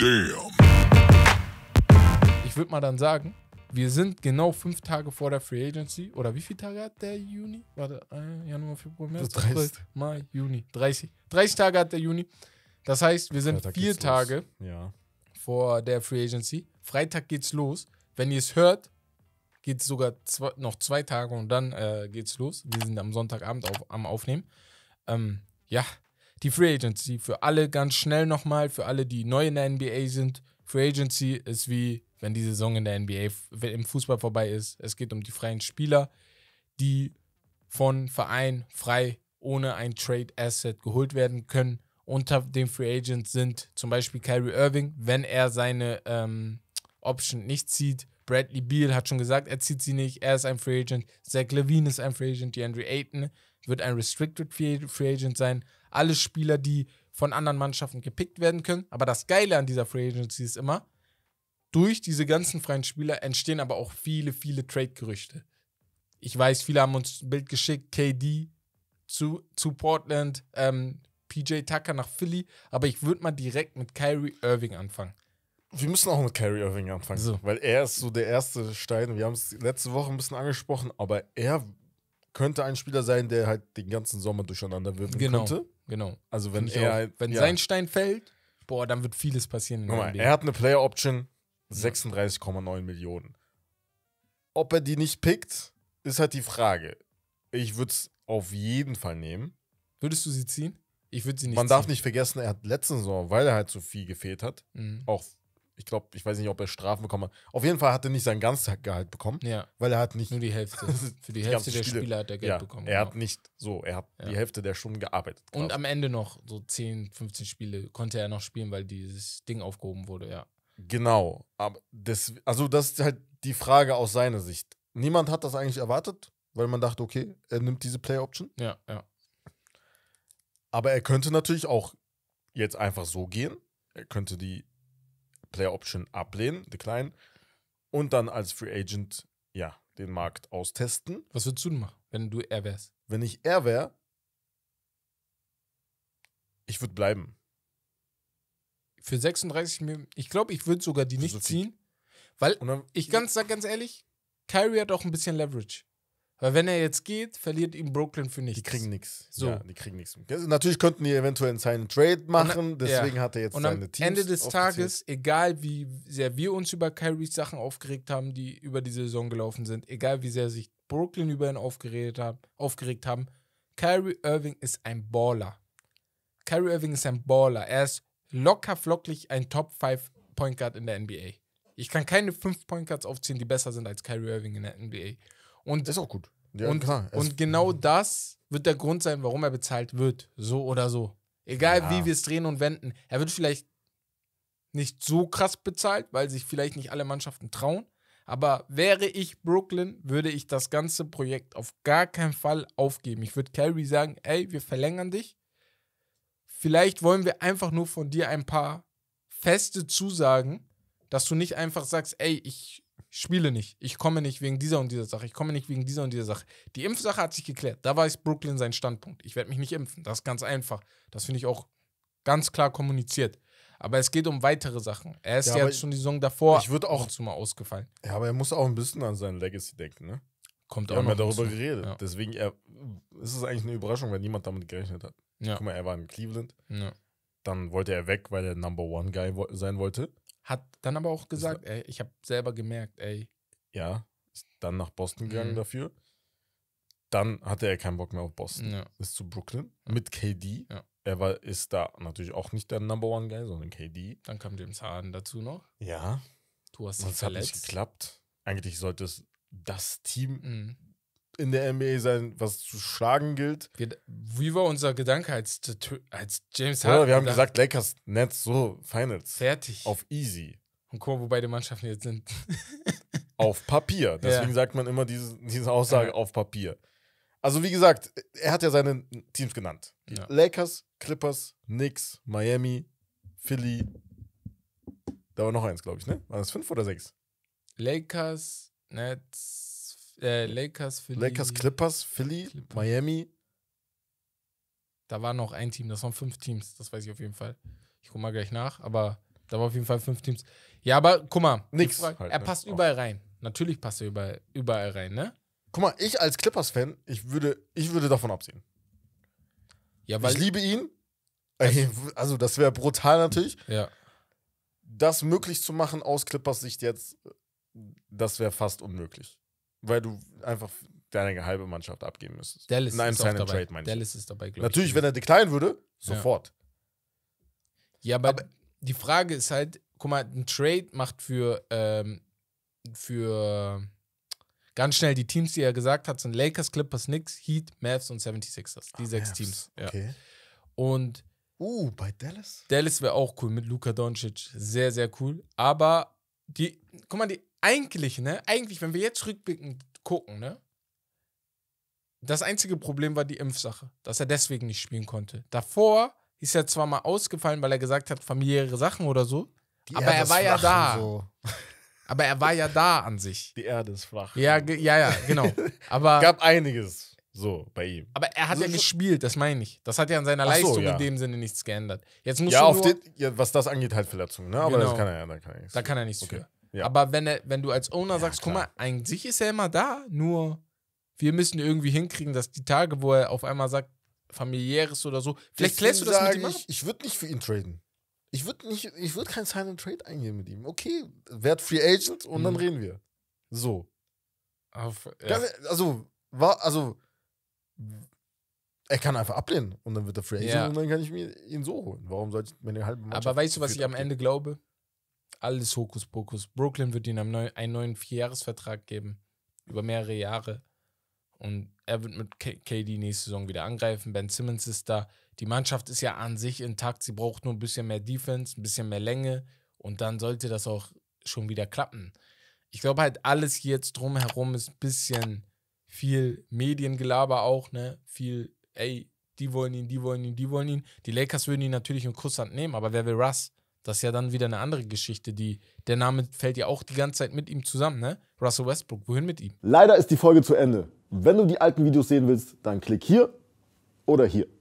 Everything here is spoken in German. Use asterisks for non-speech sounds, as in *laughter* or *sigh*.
Damn. Ich würde mal dann sagen, wir sind genau fünf Tage vor der Free Agency. Oder wie viele Tage hat der Juni? Warte, äh, Januar, Februar, März, April, Mai, Juni. 30. 30 Tage hat der Juni. Das heißt, wir sind Freitag vier Tage ja. vor der Free Agency. Freitag geht's los. Wenn ihr es hört, geht es sogar zwei, noch zwei Tage und dann äh, geht's los. Wir sind am Sonntagabend auf, am Aufnehmen. Ähm, ja, die Free Agency. Für alle ganz schnell nochmal, für alle, die neu in der NBA sind. Free Agency ist wie, wenn die Saison in der NBA im Fußball vorbei ist. Es geht um die freien Spieler, die von Verein frei ohne ein Trade Asset geholt werden können. Unter den Free Agents sind zum Beispiel Kyrie Irving, wenn er seine ähm, Option nicht zieht. Bradley Beal hat schon gesagt, er zieht sie nicht. Er ist ein Free Agent. Zach Levine ist ein Free Agent. DeAndre Ayton wird ein Restricted Free Agent sein. Alle Spieler, die von anderen Mannschaften gepickt werden können. Aber das Geile an dieser Free Agency ist immer, durch diese ganzen freien Spieler entstehen aber auch viele, viele Trade-Gerüchte. Ich weiß, viele haben uns ein Bild geschickt, KD zu, zu Portland, ähm, PJ Tucker nach Philly, aber ich würde mal direkt mit Kyrie Irving anfangen. Wir müssen auch mit Kyrie Irving anfangen, so. weil er ist so der erste Stein. Wir haben es letzte Woche ein bisschen angesprochen, aber er könnte ein Spieler sein, der halt den ganzen Sommer durcheinander wirbeln genau, könnte. Genau. Also wenn er halt, wenn ja. sein Stein fällt, boah, dann wird vieles passieren. Mal, er hat eine Player Option 36,9 Millionen. Ob er die nicht pickt, ist halt die Frage. Ich würde es auf jeden Fall nehmen. Würdest du sie ziehen? Ich würde sie nicht. Man ziehen. darf nicht vergessen, er hat letzten Sommer, weil er halt so viel gefehlt hat, mhm. auch ich glaube, ich weiß nicht, ob er Strafen bekommen hat. Auf jeden Fall hat er nicht sein ganzes Gehalt bekommen, ja. weil er hat nicht. Nur die Hälfte. *laughs* Für die, die Hälfte der Spiele. Spieler hat er Geld ja, bekommen. Er hat genau. nicht so, er hat ja. die Hälfte der Stunden gearbeitet. Quasi. Und am Ende noch so 10, 15 Spiele konnte er noch spielen, weil dieses Ding aufgehoben wurde, ja. Genau. Aber das, also das ist halt die Frage aus seiner Sicht. Niemand hat das eigentlich erwartet, weil man dachte, okay, er nimmt diese Play-Option. Ja, ja. Aber er könnte natürlich auch jetzt einfach so gehen. Er könnte die Player Option ablehnen, decline, und dann als Free Agent, ja, den Markt austesten. Was würdest du denn machen, wenn du er wärst? Wenn ich er wäre, ich würde bleiben. Für 36 Millionen, ich glaube, ich würde sogar die nicht so ziehen, weil ich ganz, sag ganz ehrlich, Kyrie hat auch ein bisschen Leverage. Weil wenn er jetzt geht, verliert ihm Brooklyn für nichts. Die kriegen nichts. So. Ja, die kriegen nichts. Natürlich könnten die eventuell einen seinen Trade machen, dann, deswegen ja. hat er jetzt und seine Teams. Am Ende des Tages, egal wie sehr wir uns über Kyries Sachen aufgeregt haben, die über die Saison gelaufen sind, egal wie sehr sich Brooklyn über ihn aufgeregt haben, aufgeregt haben Kyrie Irving ist ein Baller. Kyrie Irving ist ein Baller. Er ist locker flocklich ein Top 5 Point Guard in der NBA. Ich kann keine 5 Point Guards aufziehen, die besser sind als Kyrie Irving in der NBA. Und, ist auch gut. Ja, und, klar. und genau das wird der Grund sein, warum er bezahlt wird. So oder so. Egal ja. wie wir es drehen und wenden. Er wird vielleicht nicht so krass bezahlt, weil sich vielleicht nicht alle Mannschaften trauen. Aber wäre ich Brooklyn, würde ich das ganze Projekt auf gar keinen Fall aufgeben. Ich würde Kyrie sagen, ey, wir verlängern dich. Vielleicht wollen wir einfach nur von dir ein paar feste Zusagen, dass du nicht einfach sagst, ey, ich ich spiele nicht, ich komme nicht wegen dieser und dieser Sache, ich komme nicht wegen dieser und dieser Sache. Die Impfsache hat sich geklärt, da weiß Brooklyn seinen Standpunkt. Ich werde mich nicht impfen, das ist ganz einfach. Das finde ich auch ganz klar kommuniziert. Aber es geht um weitere Sachen. Er ist ja, jetzt schon die Saison davor ich würde auch zu mal ausgefallen. Ja, aber er muss auch ein bisschen an sein Legacy denken, ne? Kommt Wir auch haben ja darüber zu. geredet. Ja. Deswegen er, ist es eigentlich eine Überraschung, weil niemand damit gerechnet hat. Ja. Guck mal, er war in Cleveland. Ja. Dann wollte er weg, weil er Number One Guy sein wollte. Hat dann aber auch gesagt, ey, ich habe selber gemerkt, ey. Ja, ist dann nach Boston gegangen mhm. dafür. Dann hatte er keinen Bock mehr auf Boston. Ja. Ist zu Brooklyn ja. mit KD. Ja. Er war, ist da natürlich auch nicht der Number One Guy, sondern KD. Dann kam dem Zahn dazu noch. Ja. Du hast dich verletzt. Das hat nicht geklappt. Eigentlich sollte es das Team mhm in der NBA sein, was zu schlagen gilt. wie war unser Gedanke als, als James Harden? Oder wir haben gesagt, Lakers, Nets, so, Finals. Fertig. Auf easy. Und guck mal, wo beide Mannschaften jetzt sind. *laughs* auf Papier. Deswegen ja. sagt man immer diese, diese Aussage ja. auf Papier. Also wie gesagt, er hat ja seine Teams genannt. Ja. Lakers, Clippers, Knicks, Miami, Philly. Da war noch eins, glaube ich, ne? Waren das fünf oder sechs? Lakers, Nets, äh, Lakers, Philly. Lakers, Clippers, Philly, Clippers. Miami. Da war noch ein Team, das waren fünf Teams, das weiß ich auf jeden Fall. Ich guck mal gleich nach, aber da war auf jeden Fall fünf Teams. Ja, aber guck mal, nix. Frage, halt, er passt überall rein. Natürlich passt er überall, überall rein, ne? Guck mal, ich als Clippers-Fan, ich würde, ich würde davon absehen. Ja, weil ich liebe ihn. Also, also das wäre brutal natürlich. Ja. Das möglich zu machen aus Clippers Sicht jetzt, das wäre fast unmöglich. Weil du einfach deine halbe Mannschaft abgeben müsstest. Dallas Nein, ist dabei. Trade, Dallas ist dabei, glaube Natürlich, ich. wenn er decline würde, sofort. Ja, ja aber, aber, die Frage ist halt, guck mal, ein Trade macht für, ähm, für ganz schnell die Teams, die er gesagt hat, sind Lakers, Clippers, Knicks, Heat, Mavs und 76ers. Die ah, sechs Mavs. Teams. Ja. Okay. Und Uh, bei Dallas? Dallas wäre auch cool mit Luka Doncic. Sehr, sehr cool. Aber die, guck mal, die, eigentlich, ne, eigentlich, wenn wir jetzt rückblickend gucken, ne, das einzige Problem war die Impfsache, dass er deswegen nicht spielen konnte. Davor ist er zwar mal ausgefallen, weil er gesagt hat, familiäre Sachen oder so, die aber er war ja da. So. Aber er war ja da an sich. Die Erde ist flach. Ja, ja, ja, genau. *laughs* Aber gab einiges so bei ihm. Aber er hat also ja gespielt, das meine ich. Das hat ja an seiner so, Leistung ja. in dem Sinne nichts geändert. Jetzt musst ja, du nur, den, ja, was das angeht, halt Verletzungen, ne? Aber genau. das kann er ja, da kann er nichts. Da kann er nichts okay. für. Ja. Aber wenn, wenn du als Owner ja, sagst, klar. guck mal, eigentlich ist er immer da, nur wir müssen irgendwie hinkriegen, dass die Tage, wo er auf einmal sagt, familiäres oder so, vielleicht Deswegen klärst du das mit ihm Ich, ich würde nicht für ihn traden. Ich würde nicht, kein Sign and Trade eingehen mit ihm. Okay, werd Free Agent und mhm. dann reden wir. So. Auf, ja. Also, war, also, er kann einfach ablehnen und dann wird er Free Agent ja. und dann kann ich mir ihn so holen. Warum sollte ich meine halbe Mannschaft Aber weißt du, was ich am Ende glaube? alles Hokuspokus. Brooklyn wird ihm einen neuen Vierjahresvertrag geben. Über mehrere Jahre. Und er wird mit KD nächste Saison wieder angreifen. Ben Simmons ist da. Die Mannschaft ist ja an sich intakt. Sie braucht nur ein bisschen mehr Defense, ein bisschen mehr Länge. Und dann sollte das auch schon wieder klappen. Ich glaube halt, alles jetzt drumherum ist ein bisschen viel Mediengelaber auch, ne? Viel, ey, die wollen ihn, die wollen ihn, die wollen ihn. Die Lakers würden ihn natürlich in Kusshand nehmen, aber wer will Russ? Das ist ja dann wieder eine andere Geschichte, die der Name fällt ja auch die ganze Zeit mit ihm zusammen, ne? Russell Westbrook, wohin mit ihm? Leider ist die Folge zu Ende. Wenn du die alten Videos sehen willst, dann klick hier oder hier.